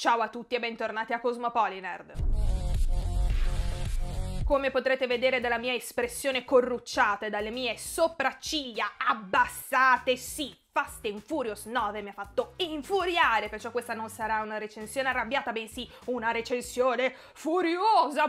Ciao a tutti e bentornati a Cosmopolinerd. Come potrete vedere dalla mia espressione corrucciata e dalle mie sopracciglia abbassate, sì, Fast and Furious 9 mi ha fatto infuriare, perciò questa non sarà una recensione arrabbiata, bensì una recensione furiosa.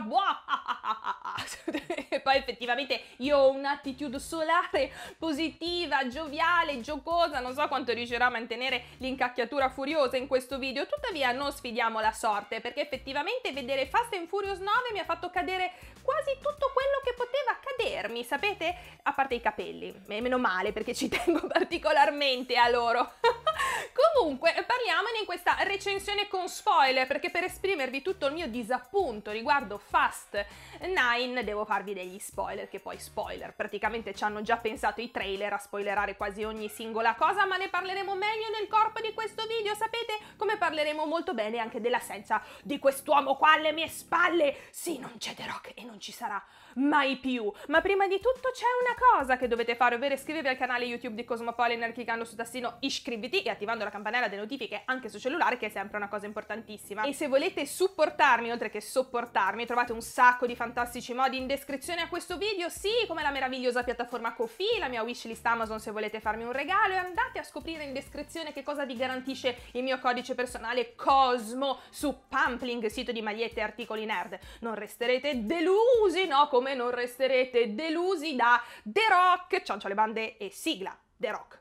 e poi effettivamente io ho un'attitude solare, positiva, gioviale, giocosa, non so quanto riuscirò a mantenere l'incacchiatura furiosa in questo video, tuttavia non sfidiamo la sorte, perché effettivamente vedere Fast and Furious 9 mi ha fatto cadere quasi tutto quello che poteva cadermi, sapete? A parte i capelli, e meno male perché ci tengo particolarmente niente a loro. Comunque, parliamone in questa recensione con spoiler, perché per esprimervi tutto il mio disappunto riguardo Fast 9 devo farvi degli spoiler, che poi spoiler, praticamente ci hanno già pensato i trailer a spoilerare quasi ogni singola cosa, ma ne parleremo meglio nel corpo di questo video, sapete? Come parleremo molto bene anche dell'assenza di quest'uomo qua alle mie spalle. Sì, non c'è The Rock e non ci sarà mai più. Ma prima di tutto c'è una cosa che dovete fare, ovvero iscrivervi al canale YouTube di Cosmopolitan cliccando su tassino iscriviti e attivando la campanella delle notifiche anche sul cellulare, che è sempre una cosa importantissima. E se volete supportarmi, oltre che sopportarmi, trovate un sacco di fantastici modi in descrizione a questo video, sì, come la meravigliosa piattaforma Kofi, la mia wishlist Amazon se volete farmi un regalo e andate a scoprire in descrizione che cosa vi garantisce il mio codice personale Cosmo su Pampling, sito di magliette e articoli nerd. Non resterete delusi, no? Come non resterete delusi da The Rock, ciao le bande e sigla The Rock.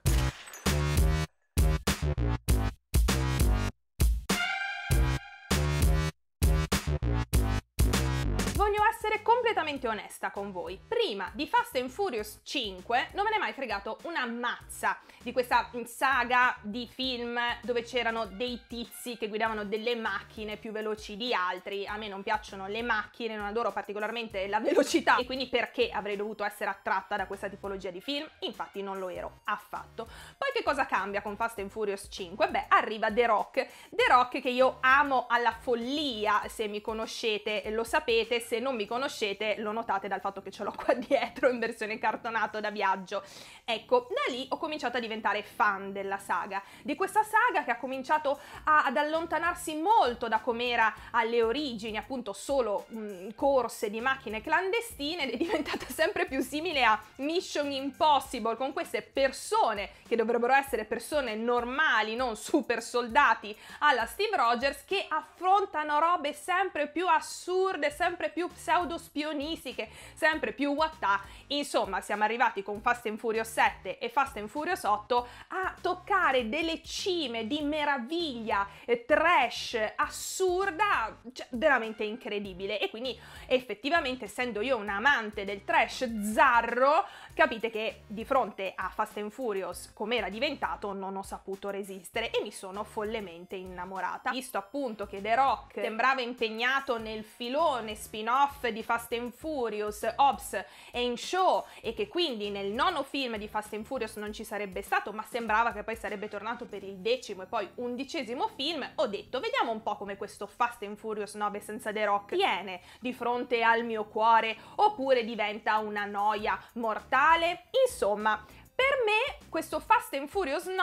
Voglio essere completamente onesta con voi. Prima di Fast and Furious 5 non me ne è mai fregato una mazza di questa saga di film dove c'erano dei tizi che guidavano delle macchine più veloci di altri. A me non piacciono le macchine, non adoro particolarmente la velocità e quindi perché avrei dovuto essere attratta da questa tipologia di film? Infatti non lo ero affatto. Poi che cosa cambia con Fast and Furious 5? Beh, arriva The Rock. The Rock che io amo alla follia, se mi conoscete lo sapete, se non mi conoscete lo notate dal fatto che ce l'ho qua dietro in versione cartonato da viaggio. Ecco, da lì ho cominciato a diventare fan della saga, di questa saga che ha cominciato a, ad allontanarsi molto da com'era alle origini, appunto solo mh, mm, corse di macchine clandestine ed è diventata sempre più simile a Mission Impossible con queste persone che dovrebbero essere persone normali, non super soldati alla Steve Rogers che affrontano robe sempre più assurde, sempre più più pseudo-spionistiche, sempre più wattà. Insomma, siamo arrivati con Fast and Furious 7 e Fast and Furious 8 a toccare delle cime di meraviglia eh, trash assurda, cioè, veramente incredibile. E quindi effettivamente, essendo io un amante del trash zarro, capite che di fronte a Fast and Furious com'era diventato non ho saputo resistere e mi sono follemente innamorata. Visto appunto che The Rock sembrava impegnato nel filone spin spin-off di Fast and Furious, Hobbs e in Show, e che quindi nel nono film di Fast and Furious non ci sarebbe stato, ma sembrava che poi sarebbe tornato per il decimo e poi undicesimo film, ho detto vediamo un po' come questo Fast and Furious 9 senza The Rock viene di fronte al mio cuore oppure diventa una noia mortale. Insomma, per me questo Fast and Furious 9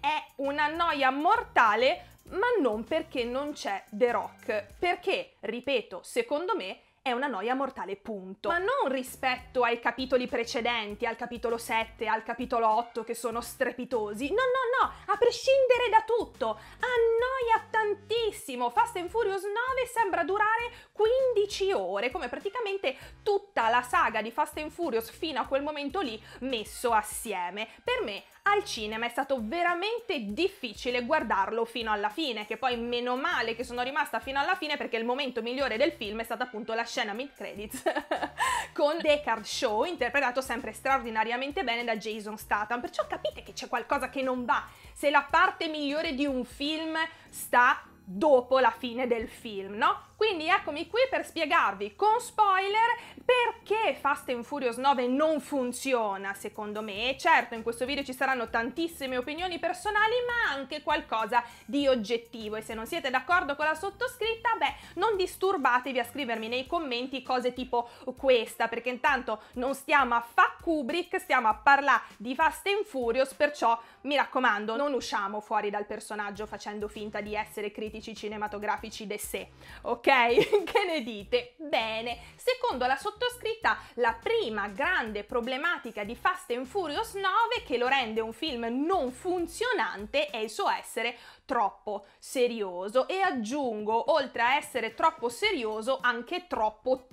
è una noia mortale ma non perché non c'è The Rock, perché, ripeto, secondo me è una noia mortale punto. Ma non rispetto ai capitoli precedenti, al capitolo 7, al capitolo 8 che sono strepitosi. No, no, no, a prescindere da tutto. Annoia tantissimo. Fast and Furious 9 sembra durare 15 ore, come praticamente tutta la saga di Fast and Furious fino a quel momento lì messo assieme. Per me al cinema è stato veramente difficile guardarlo fino alla fine, che poi meno male che sono rimasta fino alla fine perché il momento migliore del film è stata appunto la scena mid credits con Deckard Show, interpretato sempre straordinariamente bene da Jason Statham, perciò capite che c'è qualcosa che non va se la parte migliore di un film sta dopo la fine del film, no? Quindi eccomi qui per spiegarvi con spoiler perché Fast and Furious 9 non funziona secondo me. certo in questo video ci saranno tantissime opinioni personali ma anche qualcosa di oggettivo e se non siete d'accordo con la sottoscritta beh non disturbatevi a scrivermi nei commenti cose tipo questa perché intanto non stiamo a fa Kubrick, stiamo a parlare di Fast and Furious perciò mi raccomando non usciamo fuori dal personaggio facendo finta di essere critici cinematografici de sé, ok? che ne dite? Bene, secondo la sottoscritta la prima grande problematica di Fast and Furious 9 che lo rende un film non funzionante è il suo essere troppo serioso e aggiungo, oltre a essere troppo serioso, anche troppo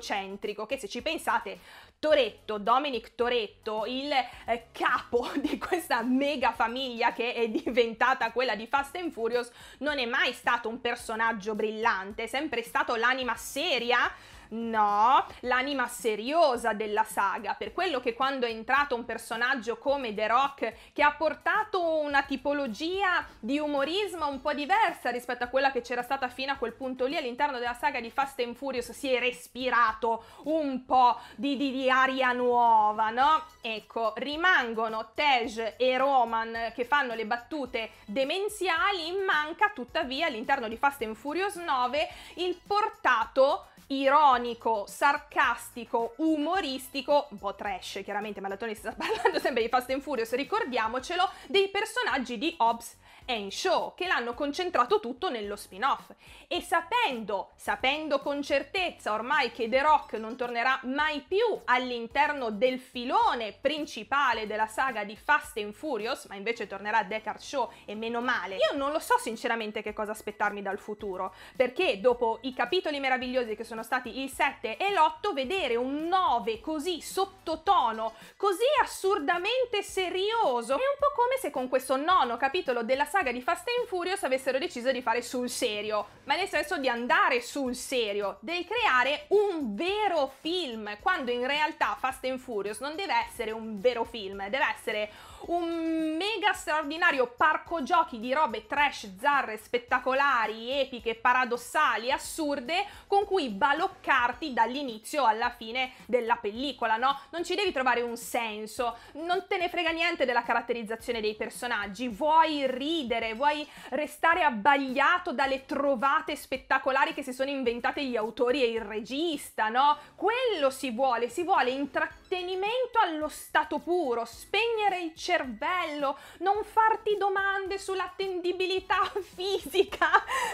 centrico, che se ci pensate Toretto, Dominic Toretto, il eh, capo di questa mega famiglia che è diventata quella di Fast and Furious, non è mai stato un personaggio brillante, è sempre stato l'anima seria No, l'anima seriosa della saga, per quello che quando è entrato un personaggio come The Rock, che ha portato una tipologia di umorismo un po' diversa rispetto a quella che c'era stata fino a quel punto lì all'interno della saga di Fast and Furious, si è respirato un po' di, di, di aria nuova, no? Ecco, rimangono Tej e Roman che fanno le battute demenziali, manca tuttavia all'interno di Fast and Furious 9 il portato ironico, sarcastico, umoristico, un po' trash chiaramente, ma d'altronde si sta parlando sempre di Fast and Furious, ricordiamocelo, dei personaggi di Hobbes and Show, che l'hanno concentrato tutto nello spin-off. E sapendo, sapendo con certezza ormai che The Rock non tornerà mai più all'interno del filone principale della saga di Fast and Furious, ma invece tornerà a Art Show e meno male, io non lo so sinceramente che cosa aspettarmi dal futuro, perché dopo i capitoli meravigliosi che sono stati il 7 e l'8, vedere un 9 così sottotono, così assurdamente serioso, è un po' come se con questo nono capitolo della saga saga di Fast and Furious avessero deciso di fare sul serio, ma nel senso di andare sul serio, di creare un vero film, quando in realtà Fast and Furious non deve essere un vero film, deve essere un mega straordinario parco giochi di robe trash, zarre, spettacolari, epiche, paradossali, assurde, con cui baloccarti dall'inizio alla fine della pellicola, no? Non ci devi trovare un senso, non te ne frega niente della caratterizzazione dei personaggi, vuoi ridere ridere, vuoi restare abbagliato dalle trovate spettacolari che si sono inventate gli autori e il regista, no? Quello si vuole, si vuole intrattenimento allo stato puro, spegnere il cervello, non farti domande sull'attendibilità fisica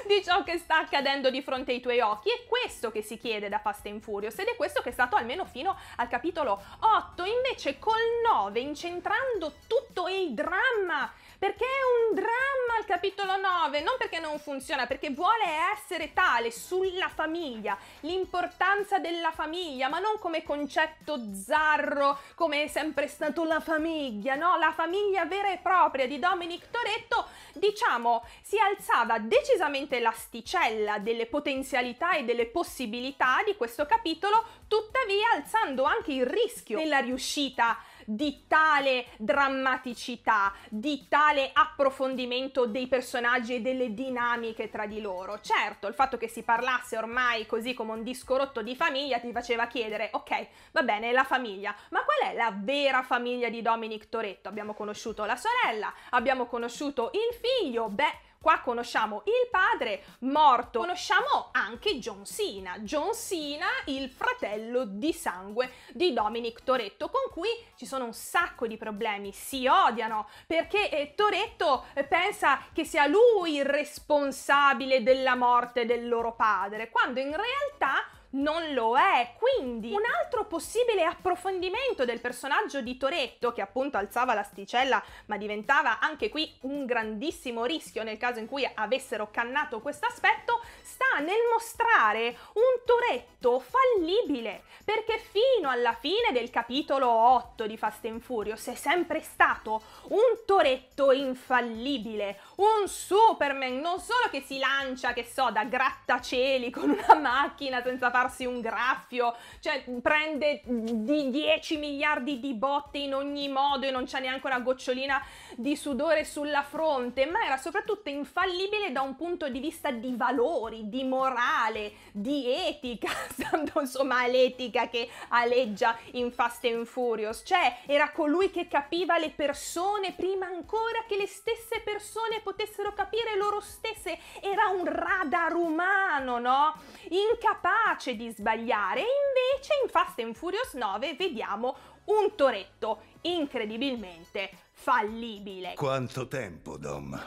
di ciò che sta accadendo di fronte ai tuoi occhi. È questo che si chiede da Fast and Furious ed è questo che è stato almeno fino al capitolo 8. Invece col 9, incentrando tutto il dramma perché è un dramma il capitolo 9, non perché non funziona, perché vuole essere tale sulla famiglia, l'importanza della famiglia, ma non come concetto zarro, come è sempre stato la famiglia, no? La famiglia vera e propria di Dominic Toretto, diciamo, si alzava decisamente l'asticella delle potenzialità e delle possibilità di questo capitolo, tuttavia alzando anche il rischio della riuscita di tale drammaticità, di tale approfondimento dei personaggi e delle dinamiche tra di loro. Certo, il fatto che si parlasse ormai così come un disco rotto di famiglia ti faceva chiedere, ok, va bene, la famiglia, ma qual è la vera famiglia di Dominic Toretto? Abbiamo conosciuto la sorella, abbiamo conosciuto il figlio, beh Qua conosciamo il padre morto, conosciamo anche John Cena, John Cena il fratello di sangue di Dominic Toretto, con cui ci sono un sacco di problemi, si odiano perché eh, Toretto eh, pensa che sia lui il responsabile della morte del loro padre, quando in realtà non lo è. Quindi un altro possibile approfondimento del personaggio di Toretto, che appunto alzava l'asticella ma diventava anche qui un grandissimo rischio nel caso in cui avessero cannato questo aspetto, sta nel mostrare un Toretto fallibile, perché fino alla fine del capitolo 8 di Fast and Furious è sempre stato un Toretto infallibile, un Superman, non solo che si lancia, che so, da grattacieli con una macchina senza fare lavarsi un graffio, cioè prende di 10 miliardi di botte in ogni modo e non c'è neanche una gocciolina di sudore sulla fronte, ma era soprattutto infallibile da un punto di vista di valori, di morale, di etica, stando insomma l'etica che aleggia in Fast and Furious, cioè era colui che capiva le persone prima ancora che le stesse persone potessero capire loro stesse, era un radar umano, no? Incapace capace di sbagliare. Invece in Fast and Furious 9 vediamo un Toretto incredibilmente fallibile. Quanto tempo, Dom?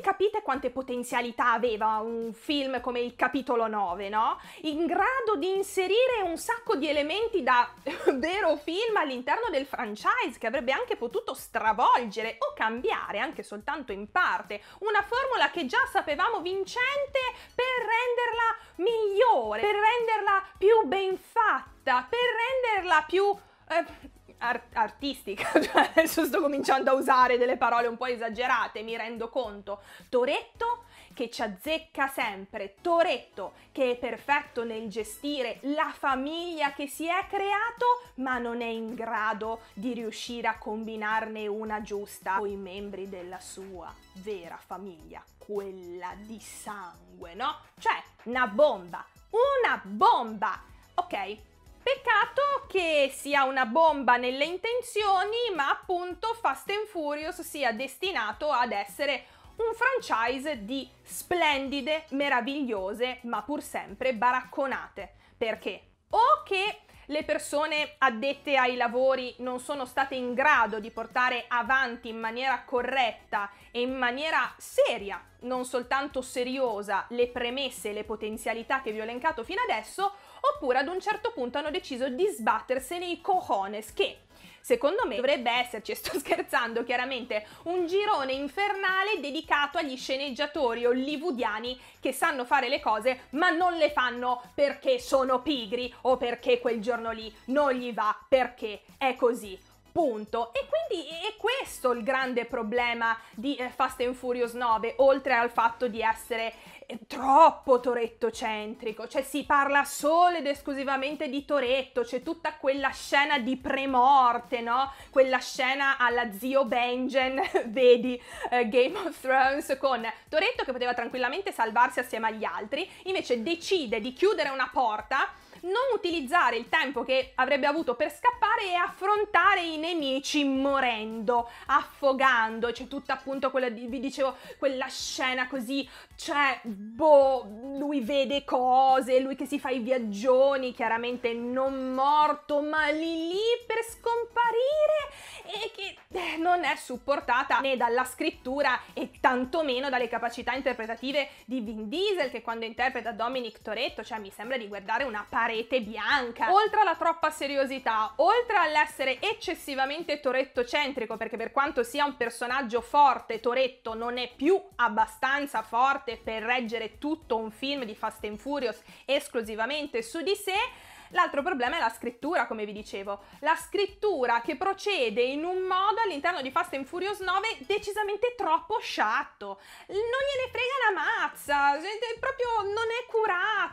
capite quante potenzialità aveva un film come il capitolo 9, no? In grado di inserire un sacco di elementi da vero film all'interno del franchise che avrebbe anche potuto stravolgere o cambiare anche soltanto in parte una formula che già sapevamo vincente per renderla migliore, per renderla più ben fatta, per renderla più eh, art- artistica, cioè adesso sto cominciando a usare delle parole un po' esagerate, mi rendo conto. Toretto che ci azzecca sempre, Toretto che è perfetto nel gestire la famiglia che si è creato, ma non è in grado di riuscire a combinarne una giusta con i membri della sua vera famiglia, quella di sangue, no? Cioè, una bomba, una bomba! Ok, Peccato che sia una bomba nelle intenzioni, ma appunto Fast and Furious sia destinato ad essere un franchise di splendide, meravigliose, ma pur sempre baracconate. Perché? O che le persone addette ai lavori non sono state in grado di portare avanti in maniera corretta e in maniera seria, non soltanto seriosa, le premesse e le potenzialità che vi ho elencato fino adesso, oppure ad un certo punto hanno deciso di sbattersene i cojones che Secondo me dovrebbe esserci, sto scherzando chiaramente, un girone infernale dedicato agli sceneggiatori hollywoodiani che sanno fare le cose ma non le fanno perché sono pigri o perché quel giorno lì non gli va perché è così. Punto. E quindi è questo il grande problema di eh, Fast and Furious 9, oltre al fatto di essere troppo Toretto centrico, cioè si parla solo ed esclusivamente di Toretto, c'è tutta quella scena di premorte, no? Quella scena alla zio Benjen, vedi eh, Game of Thrones con Toretto che poteva tranquillamente salvarsi assieme agli altri, invece decide di chiudere una porta non utilizzare il tempo che avrebbe avuto per scappare e affrontare i nemici morendo, affogando, c'è tutta appunto quella, di, vi dicevo, quella scena così, cioè, boh lui vede cose, lui che si fa i viaggioni, chiaramente non morto, ma lì lì per scomparire e che eh, non è supportata né dalla scrittura e tantomeno dalle capacità interpretative di Vin Diesel che quando interpreta Dominic Toretto, cioè mi sembra di guardare una parete bianca. Oltre alla troppa seriosità, oltre all'essere eccessivamente Toretto centrico, perché per quanto sia un personaggio forte, Toretto non è più abbastanza forte per reggere tutto un film film di Fast and Furious esclusivamente su di sé. L'altro problema è la scrittura, come vi dicevo. La scrittura che procede in un modo all'interno di Fast and Furious 9 decisamente troppo sciatto. Non gliene frega la mazza, cioè, proprio non è curato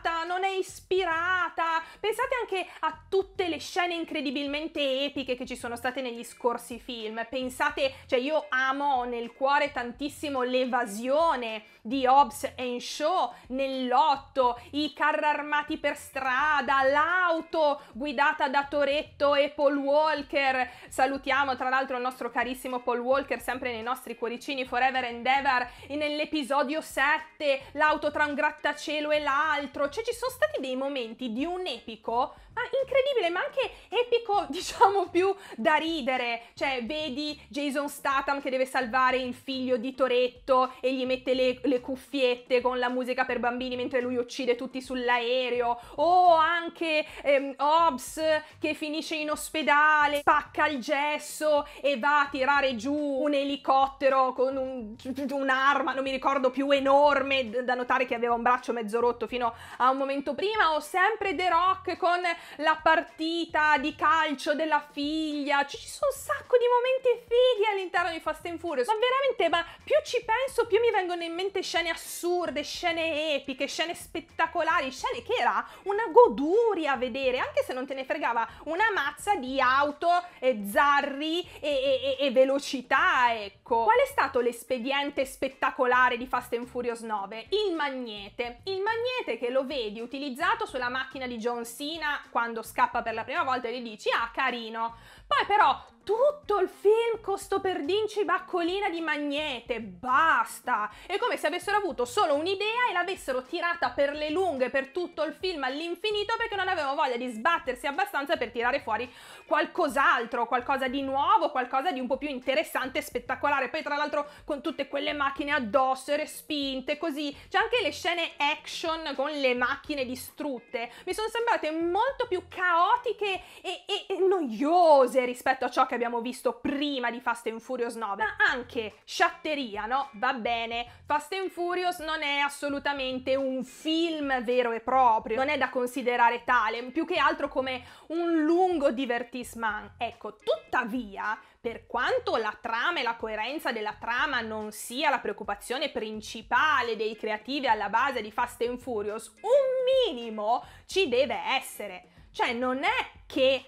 ispirata. Pensate anche a tutte le scene incredibilmente epiche che ci sono state negli scorsi film. Pensate, cioè io amo nel cuore tantissimo l'evasione di Hobbs e Shaw nell'otto, i carri armati per strada, l'auto guidata da Toretto e Paul Walker. Salutiamo tra l'altro il nostro carissimo Paul Walker sempre nei nostri cuoricini Forever and Ever e nell'episodio 7, l'auto tra un grattacielo e l'altro. Cioè ci sono state stati dei momenti di un epico, ma incredibile, ma anche epico, diciamo più da ridere. Cioè, vedi Jason Statham che deve salvare il figlio di Toretto e gli mette le, le cuffiette con la musica per bambini mentre lui uccide tutti sull'aereo. O anche ehm, Hobbs che finisce in ospedale, spacca il gesso e va a tirare giù un elicottero con un, un'arma, non mi ricordo più, enorme, da notare che aveva un braccio mezzo rotto fino a un momento prima ho sempre The Rock con la partita di calcio della figlia, cioè, ci sono un sacco di momenti fighi all'interno di Fast and Furious, ma veramente, ma più ci penso più mi vengono in mente scene assurde, scene epiche, scene spettacolari, scene che era una goduria a vedere, anche se non te ne fregava una mazza di auto e zarri e, e, e velocità, ecco. Qual è stato l'espediente spettacolare di Fast and Furious 9? Il magnete. Il magnete che lo vedi utilizzare utilizzato sulla macchina di John Cena quando scappa per la prima volta e gli dici ah carino, poi però tutto il film con sto dinci baccolina di magnete, basta! È come se avessero avuto solo un'idea e l'avessero tirata per le lunghe per tutto il film all'infinito perché non avevano voglia di sbattersi abbastanza per tirare fuori qualcos'altro, qualcosa di nuovo, qualcosa di un po' più interessante e spettacolare. Poi tra l'altro con tutte quelle macchine addosso e respinte, così. C'è anche le scene action con le macchine distrutte. Mi sono sembrate molto più caotiche e, e, e noiose rispetto a ciò che abbiamo visto prima di Fast and Furious 9, ma anche sciatteria, no? Va bene, Fast and Furious non è assolutamente un film vero e proprio, non è da considerare tale, più che altro come un lungo divertissement. Ecco, tuttavia, per quanto la trama e la coerenza della trama non sia la preoccupazione principale dei creativi alla base di Fast and Furious, un minimo ci deve essere. Cioè non è che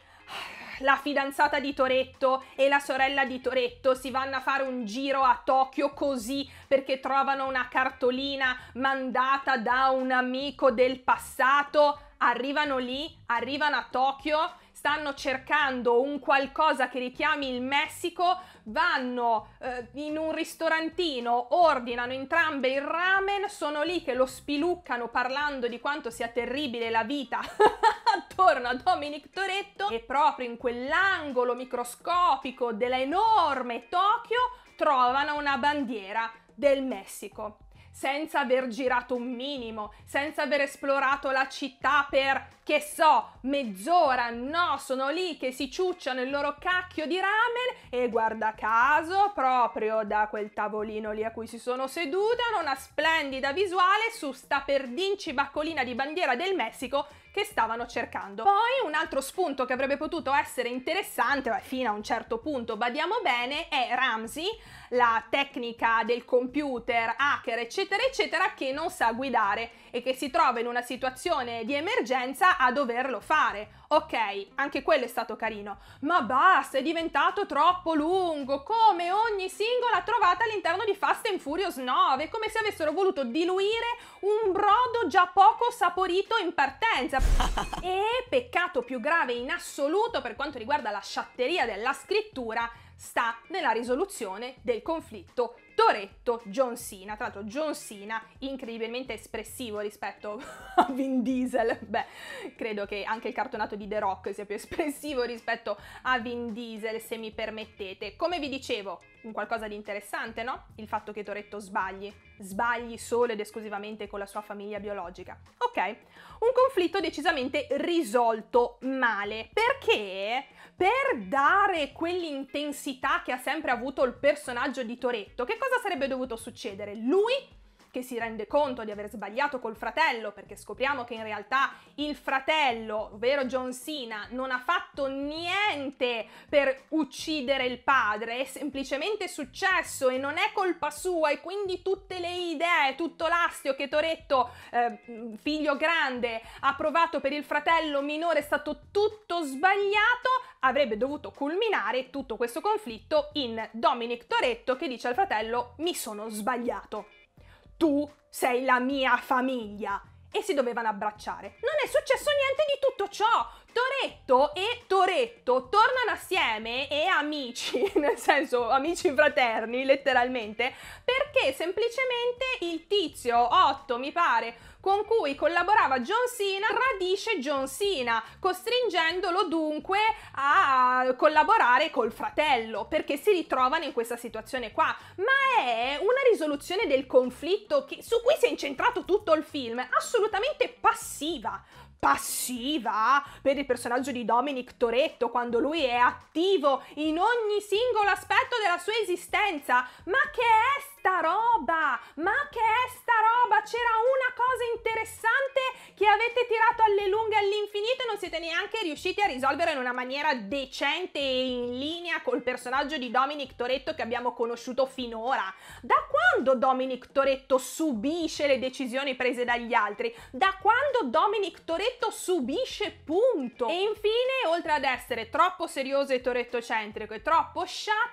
la fidanzata di Toretto e la sorella di Toretto si vanno a fare un giro a Tokyo così perché trovano una cartolina mandata da un amico del passato, arrivano lì, arrivano a Tokyo, stanno cercando un qualcosa che richiami il Messico, vanno eh, in un ristorantino, ordinano entrambe il ramen, sono lì che lo spiluccano parlando di quanto sia terribile la vita attorno a Dominic Toretto e proprio in quell'angolo microscopico dell'enorme Tokyo trovano una bandiera del Messico senza aver girato un minimo, senza aver esplorato la città per, che so, mezz'ora. No, sono lì che si ciucciano il loro cacchio di ramen e guarda caso, proprio da quel tavolino lì a cui si sono sedute, hanno una splendida visuale su sta perdinci baccolina di bandiera del Messico che stavano cercando. Poi un altro spunto che avrebbe potuto essere interessante, ma fino a un certo punto, badiamo bene, è Ramsey la tecnica del computer, hacker, eccetera, eccetera, che non sa guidare e che si trova in una situazione di emergenza a doverlo fare. Ok, anche quello è stato carino, ma basta, è diventato troppo lungo, come ogni singola trovata all'interno di Fast and Furious 9, come se avessero voluto diluire un brodo già poco saporito in partenza. e peccato più grave in assoluto per quanto riguarda la sciatteria della scrittura, sta nella risoluzione del conflitto Toretto John Cena, tra l'altro John Cena incredibilmente espressivo rispetto a Vin Diesel, beh credo che anche il cartonato di The Rock sia più espressivo rispetto a Vin Diesel se mi permettete. Come vi dicevo, un qualcosa di interessante, no? Il fatto che Toretto sbagli, sbagli solo ed esclusivamente con la sua famiglia biologica. Ok, un conflitto decisamente risolto male, perché per dare quell'intensità che ha sempre avuto il personaggio di Toretto, che cosa sarebbe dovuto succedere? Lui che si rende conto di aver sbagliato col fratello, perché scopriamo che in realtà il fratello, ovvero John Cena, non ha fatto niente per uccidere il padre, è semplicemente successo e non è colpa sua e quindi tutte le idee, tutto l'astio che Toretto, eh, figlio grande, ha provato per il fratello minore è stato tutto sbagliato, avrebbe dovuto culminare tutto questo conflitto in Dominic Toretto che dice al fratello mi sono sbagliato tu sei la mia famiglia e si dovevano abbracciare. Non è successo niente di tutto ciò. Toretto e Toretto tornano assieme e amici, nel senso amici fraterni letteralmente, perché semplicemente il tizio Otto mi pare, con cui collaborava John Cena, tradisce John Cena, costringendolo dunque a collaborare col fratello, perché si ritrovano in questa situazione qua. Ma è una risoluzione del conflitto che, su cui si è incentrato tutto il film, assolutamente passiva passiva per il personaggio di Dominic Toretto quando lui è attivo in ogni singolo aspetto della sua esistenza, ma che è sta roba? Ma che è sta roba? C'era una cosa interessante che avete tirato alle lunghe all'infinito e non siete neanche riusciti a risolvere in una maniera decente e in linea col personaggio di Dominic Toretto che abbiamo conosciuto finora. Da quando Dominic Toretto subisce le decisioni prese dagli altri? Da quando Dominic Toretto subisce punto? E infine, oltre ad essere troppo serioso e Toretto centrico e troppo sciatto,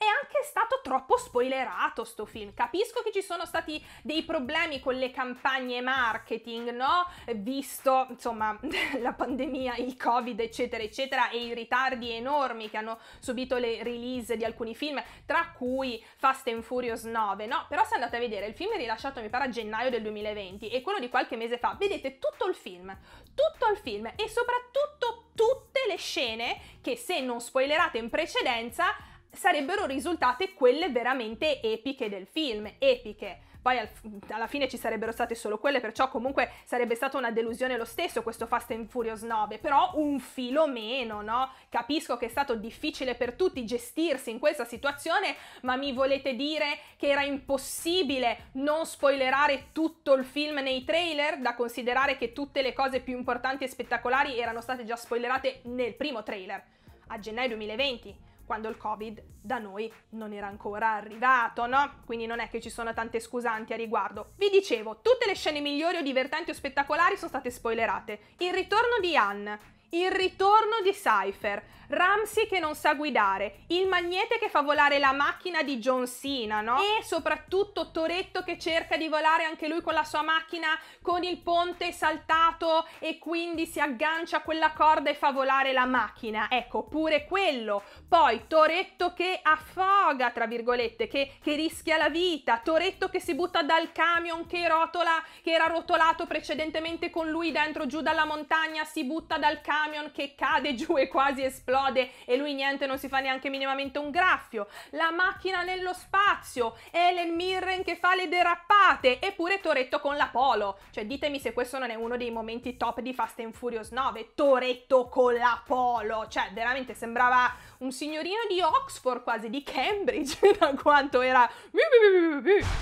è anche stato troppo spoilerato sto film. Capisco che ci sono stati dei problemi con le campagne marketing, no? Visto, insomma, la pandemia, il Covid, eccetera, eccetera, e i ritardi enormi che hanno subito le release di alcuni film, tra cui Fast and Furious 9, no? Però se andate a vedere, il film è rilasciato mi pare a gennaio del 2020 e quello di qualche mese fa, vedete tutto il film, tutto il film e soprattutto tutte le scene che se non spoilerate in precedenza sarebbero risultate quelle veramente epiche del film, epiche. Poi al, alla fine ci sarebbero state solo quelle, perciò comunque sarebbe stata una delusione lo stesso questo Fast and Furious 9, però un filo meno, no? Capisco che è stato difficile per tutti gestirsi in questa situazione, ma mi volete dire che era impossibile non spoilerare tutto il film nei trailer, da considerare che tutte le cose più importanti e spettacolari erano state già spoilerate nel primo trailer, a gennaio 2020 quando il Covid da noi non era ancora arrivato, no? Quindi non è che ci sono tante scusanti a riguardo. Vi dicevo, tutte le scene migliori o divertenti o spettacolari sono state spoilerate. Il ritorno di Anne, il ritorno di Cypher, Ramsey che non sa guidare, il magnete che fa volare la macchina di John Cena, no? E soprattutto Toretto che cerca di volare anche lui con la sua macchina con il ponte saltato e quindi si aggancia a quella corda e fa volare la macchina. Ecco, pure quello. Poi Toretto che affoga, tra virgolette, che, che rischia la vita, Toretto che si butta dal camion che rotola, che era rotolato precedentemente con lui dentro giù dalla montagna, si butta dal camion che cade giù e quasi esplode esplode e lui niente non si fa neanche minimamente un graffio, la macchina nello spazio, Helen Mirren che fa le derappate, eppure Toretto con l'Apollo. Cioè ditemi se questo non è uno dei momenti top di Fast and Furious 9, Toretto con l'Apollo, cioè veramente sembrava un signorino di Oxford quasi, di Cambridge, da quanto era...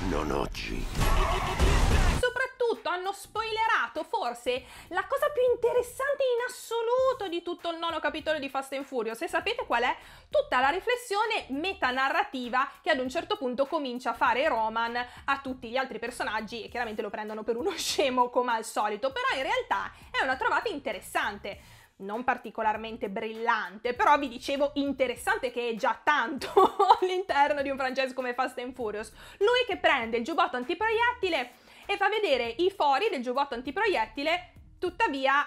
Non oggi hanno spoilerato forse la cosa più interessante in assoluto di tutto il nono capitolo di Fast and Furious. E sapete qual è? Tutta la riflessione metanarrativa che ad un certo punto comincia a fare Roman a tutti gli altri personaggi e chiaramente lo prendono per uno scemo come al solito, però in realtà è una trovata interessante non particolarmente brillante, però vi dicevo interessante che è già tanto all'interno di un francese come Fast and Furious. Lui che prende il giubbotto antiproiettile e fa vedere i fori del giubbotto antiproiettile, tuttavia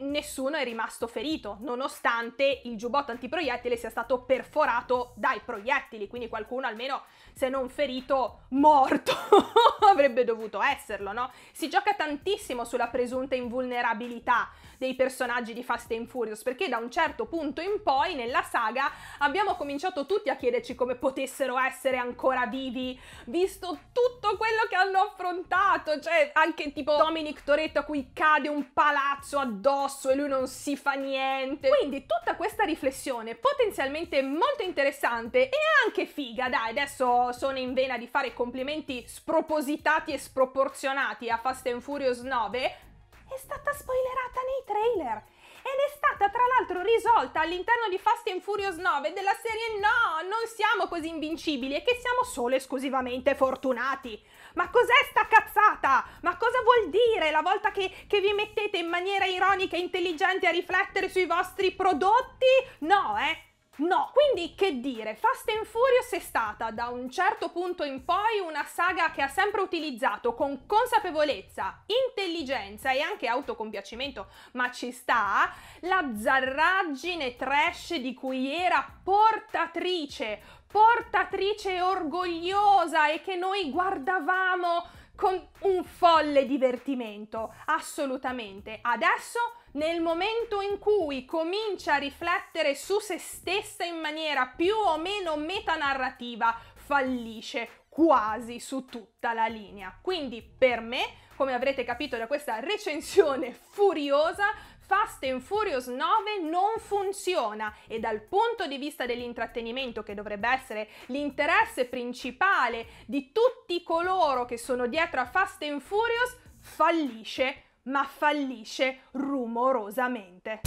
nessuno è rimasto ferito, nonostante il giubbotto antiproiettile sia stato perforato dai proiettili, quindi qualcuno almeno se non ferito, morto. Avrebbe dovuto esserlo, no? Si gioca tantissimo sulla presunta invulnerabilità dei personaggi di Fast and Furious, perché da un certo punto in poi nella saga abbiamo cominciato tutti a chiederci come potessero essere ancora vivi, visto tutto quello che hanno affrontato, cioè anche tipo Dominic Toretto a cui cade un palazzo addosso e lui non si fa niente. Quindi tutta questa riflessione potenzialmente molto interessante e anche figa, dai, adesso sono in vena di fare complimenti spropositati e sproporzionati a Fast and Furious 9, è stata spoilerata nei trailer ed è stata tra l'altro risolta all'interno di Fast and Furious 9 della serie No, non siamo così invincibili e che siamo solo esclusivamente fortunati. Ma cos'è sta cazzata? Ma cosa vuol dire la volta che, che vi mettete in maniera ironica e intelligente a riflettere sui vostri prodotti? No, eh, No, quindi che dire, Fast and Furious è stata da un certo punto in poi una saga che ha sempre utilizzato con consapevolezza, intelligenza e anche autocompiacimento, ma ci sta, la zarraggine trash di cui era portatrice, portatrice orgogliosa e che noi guardavamo con un folle divertimento, assolutamente. Adesso nel momento in cui comincia a riflettere su se stessa in maniera più o meno metanarrativa, fallisce quasi su tutta la linea. Quindi per me, come avrete capito da questa recensione furiosa, Fast and Furious 9 non funziona e dal punto di vista dell'intrattenimento, che dovrebbe essere l'interesse principale di tutti coloro che sono dietro a Fast and Furious, fallisce ma fallisce rumorosamente.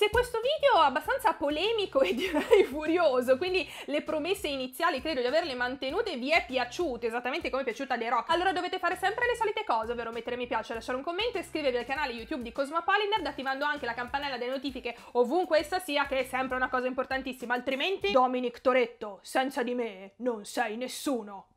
Se questo video è abbastanza polemico e direi furioso, quindi le promesse iniziali credo di averle mantenute, vi è piaciuto esattamente come è piaciuta The Rock, allora dovete fare sempre le solite cose, ovvero mettere mi piace, lasciare un commento, iscrivervi al canale YouTube di Cosmopolitan, attivando anche la campanella delle notifiche ovunque essa sia, che è sempre una cosa importantissima, altrimenti Dominic Toretto, senza di me non sei nessuno.